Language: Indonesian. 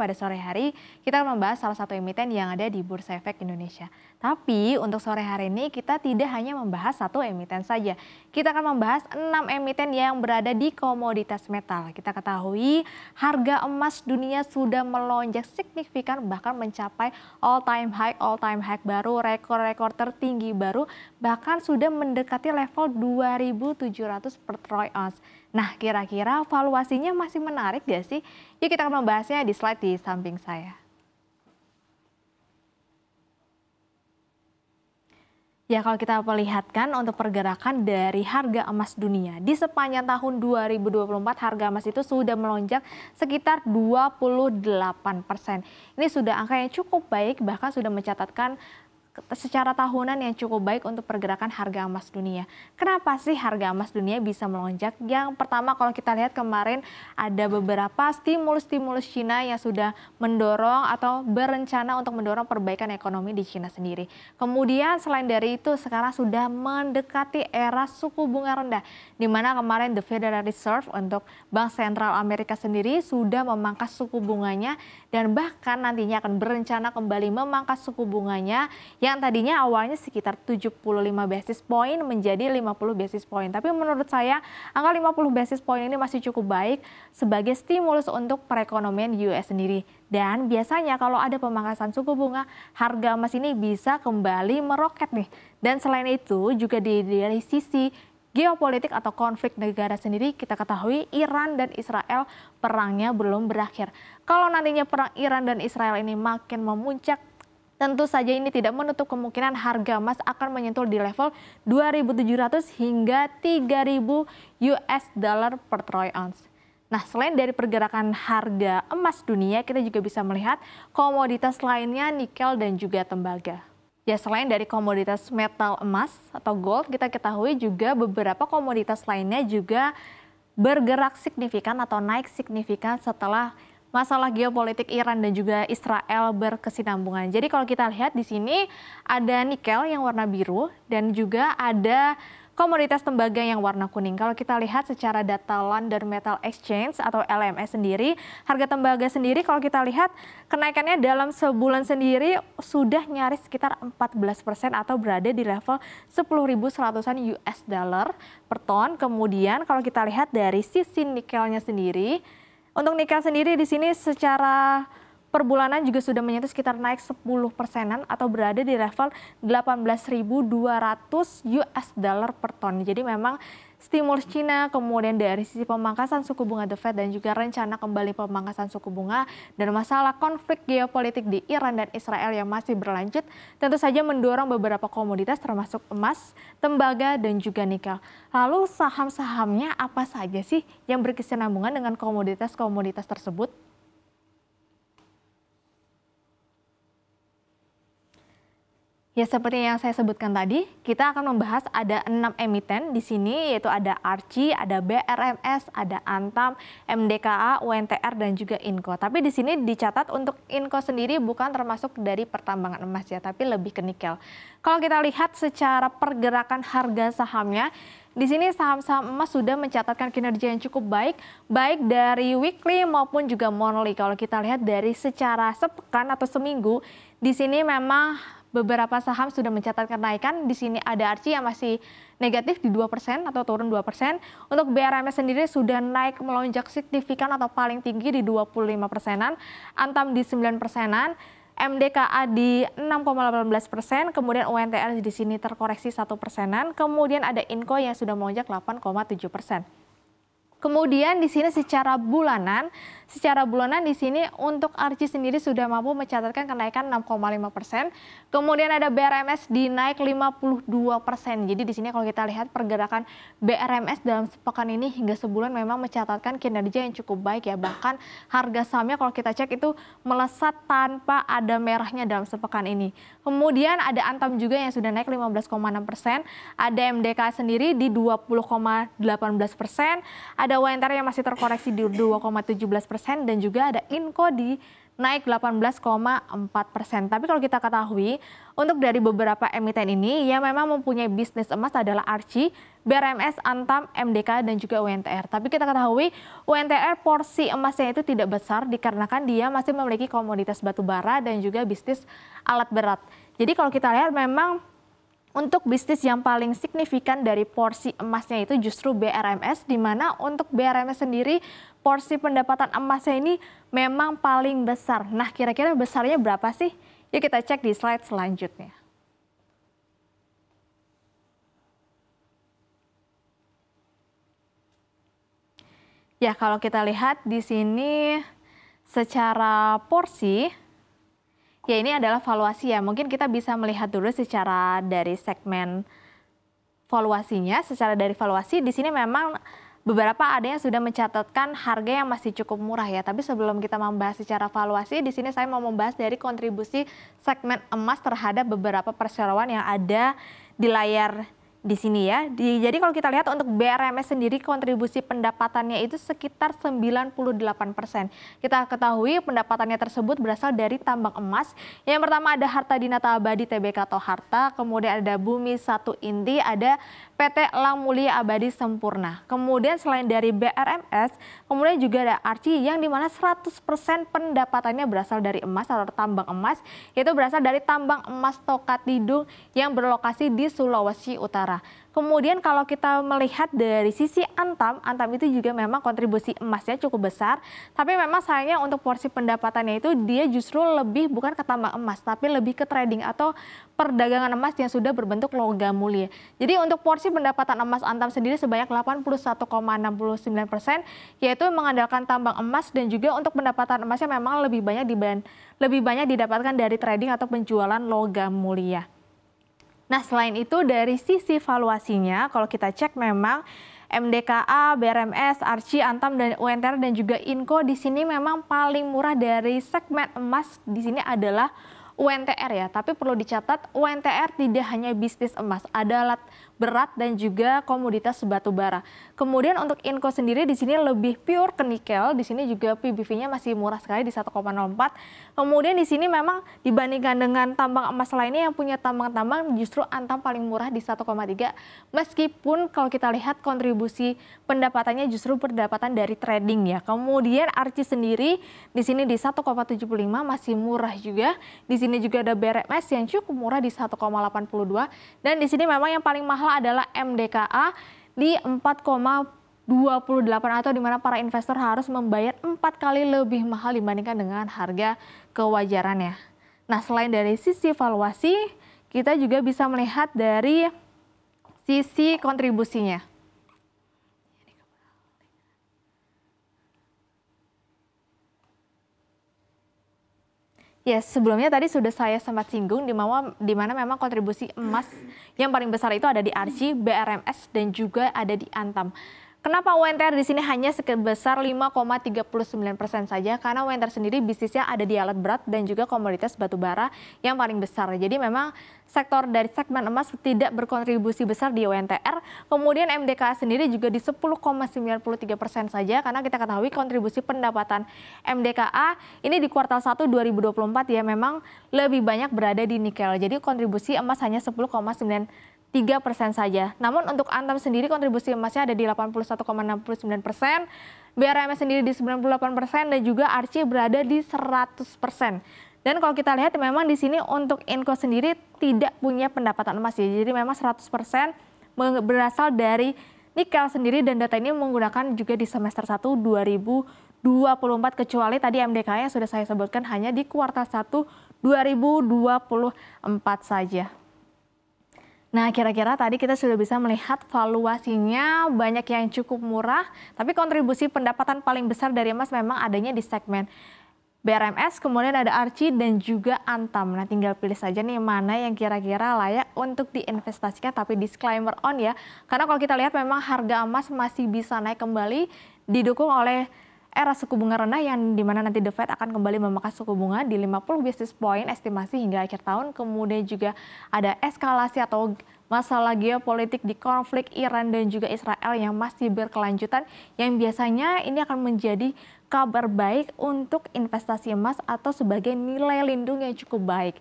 pada sore hari kita akan membahas salah satu emiten yang ada di Bursa Efek Indonesia. Tapi untuk sore hari ini kita tidak hanya membahas satu emiten saja. Kita akan membahas enam emiten yang berada di komoditas metal. Kita ketahui harga emas dunia sudah melonjak signifikan bahkan mencapai all time high, all time high baru, rekor-rekor tertinggi baru bahkan sudah mendekati level 2700 per troy ounce. Nah, kira-kira valuasinya masih menarik gak sih? Yuk kita akan membahasnya di slide di samping saya. Ya kalau kita perlihatkan untuk pergerakan dari harga emas dunia di sepanjang tahun 2024 harga emas itu sudah melonjak sekitar 28 persen. Ini sudah angka yang cukup baik bahkan sudah mencatatkan secara tahunan yang cukup baik untuk pergerakan harga emas dunia. Kenapa sih harga emas dunia bisa melonjak? Yang pertama kalau kita lihat kemarin ada beberapa stimulus-stimulus Cina yang sudah mendorong atau berencana untuk mendorong perbaikan ekonomi di Cina sendiri. Kemudian selain dari itu sekarang sudah mendekati era suku bunga rendah di mana kemarin The Federal Reserve untuk Bank Sentral Amerika sendiri sudah memangkas suku bunganya dan bahkan nantinya akan berencana kembali memangkas suku bunganya yang tadinya awalnya sekitar 75 basis point menjadi 50 basis point. Tapi menurut saya angka 50 basis point ini masih cukup baik sebagai stimulus untuk perekonomian US sendiri. Dan biasanya kalau ada pemangkasan suku bunga, harga emas ini bisa kembali meroket nih. Dan selain itu juga di, dari sisi geopolitik atau konflik negara sendiri kita ketahui Iran dan Israel perangnya belum berakhir. Kalau nantinya perang Iran dan Israel ini makin memuncak Tentu saja ini tidak menutup kemungkinan harga emas akan menyentuh di level 2.700 hingga 3.000 US dollar per troy ounce. Nah, selain dari pergerakan harga emas dunia, kita juga bisa melihat komoditas lainnya nikel dan juga tembaga. Ya, selain dari komoditas metal emas atau gold, kita ketahui juga beberapa komoditas lainnya juga bergerak signifikan atau naik signifikan setelah masalah geopolitik Iran dan juga Israel berkesinambungan. Jadi kalau kita lihat di sini ada nikel yang warna biru dan juga ada komoditas tembaga yang warna kuning. Kalau kita lihat secara data London Metal Exchange atau LME sendiri, harga tembaga sendiri kalau kita lihat kenaikannya dalam sebulan sendiri sudah nyaris sekitar 14 persen atau berada di level 10.100-an US dollar per ton. Kemudian kalau kita lihat dari sisi nikelnya sendiri, untuk nikah sendiri di sini secara Perbulanan juga sudah menyentuh sekitar naik 10 persenan atau berada di level 18.200 US dollar per ton. Jadi memang stimulus Cina, kemudian dari sisi pemangkasan suku bunga The Fed dan juga rencana kembali pemangkasan suku bunga dan masalah konflik geopolitik di Iran dan Israel yang masih berlanjut tentu saja mendorong beberapa komoditas termasuk emas, tembaga dan juga nikel. Lalu saham-sahamnya apa saja sih yang berkesinambungan dengan komoditas-komoditas tersebut? Ya seperti yang saya sebutkan tadi, kita akan membahas ada enam emiten di sini yaitu ada Arci, ada BRMS, ada Antam, MDKA, UNTR dan juga Inco. Tapi di sini dicatat untuk Inco sendiri bukan termasuk dari pertambangan emas ya, tapi lebih ke nikel. Kalau kita lihat secara pergerakan harga sahamnya, di sini saham-saham emas sudah mencatatkan kinerja yang cukup baik, baik dari weekly maupun juga monthly. Kalau kita lihat dari secara sepekan atau seminggu, di sini memang beberapa saham sudah mencatat kenaikan. Di sini ada Arci yang masih negatif di 2% atau turun 2%. Untuk BRMS sendiri sudah naik melonjak signifikan atau paling tinggi di 25 persenan. Antam di 9 persenan. MDKA di 6,18 persen, kemudian UNTR di sini terkoreksi satu persenan, kemudian ada Inco yang sudah melonjak 8,7 persen. Kemudian di sini secara bulanan Secara bulanan di sini untuk Arci sendiri sudah mampu mencatatkan kenaikan 6,5 persen. Kemudian ada BRMS dinaik 52 persen. Jadi di sini kalau kita lihat pergerakan BRMS dalam sepekan ini hingga sebulan memang mencatatkan kinerja yang cukup baik ya. Bahkan harga sahamnya kalau kita cek itu melesat tanpa ada merahnya dalam sepekan ini. Kemudian ada Antam juga yang sudah naik 15,6 persen. Ada MDK sendiri di 20,18 persen. Ada WNTR yang masih terkoreksi di 2,17 persen persen dan juga ada di naik 18,4 persen. Tapi kalau kita ketahui, untuk dari beberapa emiten ini ya memang mempunyai bisnis emas adalah Arci, BRMS, Antam, MDK, dan juga UNTR. Tapi kita ketahui UNTR porsi emasnya itu tidak besar dikarenakan dia masih memiliki komoditas batu bara dan juga bisnis alat berat. Jadi kalau kita lihat memang untuk bisnis yang paling signifikan dari porsi emasnya itu justru BRMS, di mana untuk BRMS sendiri porsi pendapatan emasnya ini memang paling besar. Nah, kira-kira besarnya berapa sih? Yuk kita cek di slide selanjutnya. Ya, kalau kita lihat di sini secara porsi, ya ini adalah valuasi ya. Mungkin kita bisa melihat dulu secara dari segmen valuasinya, secara dari valuasi di sini memang beberapa ada yang sudah mencatatkan harga yang masih cukup murah ya. Tapi sebelum kita membahas secara valuasi, di sini saya mau membahas dari kontribusi segmen emas terhadap beberapa perseroan yang ada di layar di sini ya. Di, jadi kalau kita lihat untuk BRMS sendiri kontribusi pendapatannya itu sekitar 98 persen. Kita ketahui pendapatannya tersebut berasal dari tambang emas. Yang pertama ada Harta Dinata Abadi TBK atau Harta, kemudian ada Bumi Satu Inti, ada PT Lang Mulia Abadi Sempurna. Kemudian selain dari BRMS, kemudian juga ada Arci yang dimana 100 persen pendapatannya berasal dari emas atau tambang emas, yaitu berasal dari tambang emas Tokatidung yang berlokasi di Sulawesi Utara. Kemudian kalau kita melihat dari sisi Antam, Antam itu juga memang kontribusi emasnya cukup besar, tapi memang sayangnya untuk porsi pendapatannya itu dia justru lebih bukan ke tambang emas, tapi lebih ke trading atau perdagangan emas yang sudah berbentuk logam mulia. Jadi untuk porsi pendapatan emas Antam sendiri sebanyak 81,69 persen, yaitu mengandalkan tambang emas dan juga untuk pendapatan emasnya memang lebih banyak diban lebih banyak didapatkan dari trading atau penjualan logam mulia. Nah, selain itu dari sisi valuasinya kalau kita cek memang MDKA, BRMS, Arci, Antam, dan UNTR dan juga Inco di sini memang paling murah dari segmen emas di sini adalah UNTR ya, tapi perlu dicatat UNTR tidak hanya bisnis emas, ada alat berat dan juga komoditas batu bara. Kemudian untuk Inco sendiri di sini lebih pure ke nikel, di sini juga PBV-nya masih murah sekali di 1,04. Kemudian di sini memang dibandingkan dengan tambang emas lainnya yang punya tambang-tambang justru Antam paling murah di 1,3 meskipun kalau kita lihat kontribusi pendapatannya justru pendapatan dari trading ya. Kemudian Arci sendiri di sini di 1,75 masih murah juga. Di sini sini juga ada BRMS yang cukup murah di 1,82 dan di sini memang yang paling mahal adalah MDKA di 4, 28 atau di mana para investor harus membayar empat kali lebih mahal dibandingkan dengan harga kewajarannya. Nah, selain dari sisi valuasi, kita juga bisa melihat dari sisi kontribusinya. Ya, sebelumnya tadi sudah saya sempat singgung di mana, di mana memang kontribusi emas yang paling besar itu ada di Arci, BRMS, dan juga ada di Antam. Kenapa UNTR di sini hanya sebesar 5,39 persen saja? Karena UNTR sendiri bisnisnya ada di alat berat dan juga komoditas batu bara yang paling besar. Jadi memang sektor dari segmen emas tidak berkontribusi besar di UNTR. Kemudian MDKA sendiri juga di 10,93 persen saja karena kita ketahui kontribusi pendapatan MDKA ini di kuartal 1 2024 ya memang lebih banyak berada di nikel. Jadi kontribusi emas hanya 10,9 tiga persen saja. Namun untuk Antam sendiri kontribusi emasnya ada di 81,69 persen, BRMS sendiri di 98 persen, dan juga Archie berada di 100 persen. Dan kalau kita lihat memang di sini untuk Inco sendiri tidak punya pendapatan emas ya. Jadi memang 100 persen berasal dari nikel sendiri dan data ini menggunakan juga di semester 1 2024 kecuali tadi MDK yang sudah saya sebutkan hanya di kuartal 1 2024 saja. Nah, kira-kira tadi kita sudah bisa melihat valuasinya banyak yang cukup murah, tapi kontribusi pendapatan paling besar dari emas memang adanya di segmen BRMS, kemudian ada Arci dan juga Antam. Nah, tinggal pilih saja nih mana yang kira-kira layak untuk diinvestasikan, tapi disclaimer on ya. Karena kalau kita lihat memang harga emas masih bisa naik kembali didukung oleh era suku bunga rendah yang dimana nanti The Fed akan kembali memakai suku bunga di 50 basis point estimasi hingga akhir tahun. Kemudian juga ada eskalasi atau masalah geopolitik di konflik Iran dan juga Israel yang masih berkelanjutan yang biasanya ini akan menjadi kabar baik untuk investasi emas atau sebagai nilai lindung yang cukup baik.